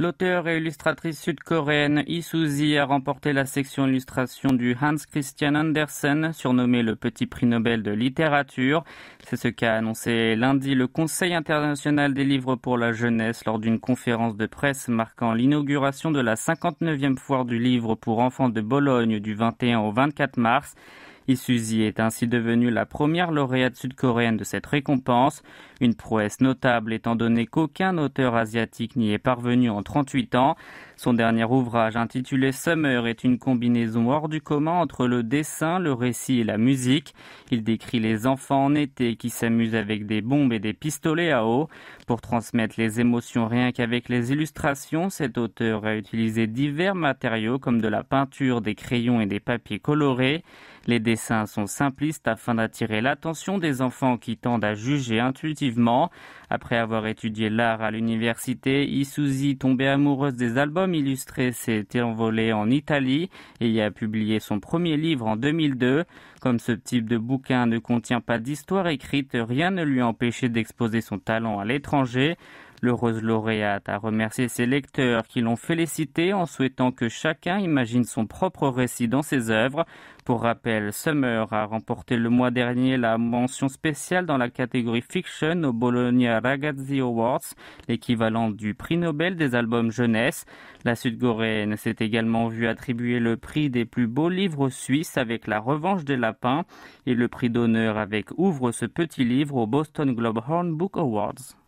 L'auteur et illustratrice sud-coréenne Isuzi a remporté la section illustration du Hans Christian Andersen, surnommé le Petit Prix Nobel de littérature. C'est ce qu'a annoncé lundi le Conseil international des livres pour la jeunesse lors d'une conférence de presse marquant l'inauguration de la 59e foire du livre pour enfants de Bologne du 21 au 24 mars. Isuzi est ainsi devenue la première lauréate sud-coréenne de cette récompense, une prouesse notable étant donné qu'aucun auteur asiatique n'y est parvenu en 38 ans. Son dernier ouvrage intitulé Summer est une combinaison hors du commun entre le dessin, le récit et la musique. Il décrit les enfants en été qui s'amusent avec des bombes et des pistolets à eau. Pour transmettre les émotions rien qu'avec les illustrations, cet auteur a utilisé divers matériaux comme de la peinture, des crayons et des papiers colorés. Les dessins sont simplistes afin d'attirer l'attention des enfants qui tendent à juger intuitivement. Après avoir étudié l'art à l'université, Isuzi, tombée amoureuse des albums illustré s'est envolé en Italie et y a publié son premier livre en 2002. Comme ce type de bouquin ne contient pas d'histoire écrite, rien ne lui a empêché d'exposer son talent à l'étranger. L'heureuse lauréate a remercié ses lecteurs qui l'ont félicité en souhaitant que chacun imagine son propre récit dans ses œuvres. Pour rappel, Summer a remporté le mois dernier la mention spéciale dans la catégorie fiction au Bologna Ragazzi Awards, l'équivalent du prix Nobel des albums jeunesse. La sud goréenne s'est également vue attribuer le prix des plus beaux livres suisses avec La Revanche des Lapins et le prix d'honneur avec Ouvre ce petit livre au Boston Globe Horn Book Awards.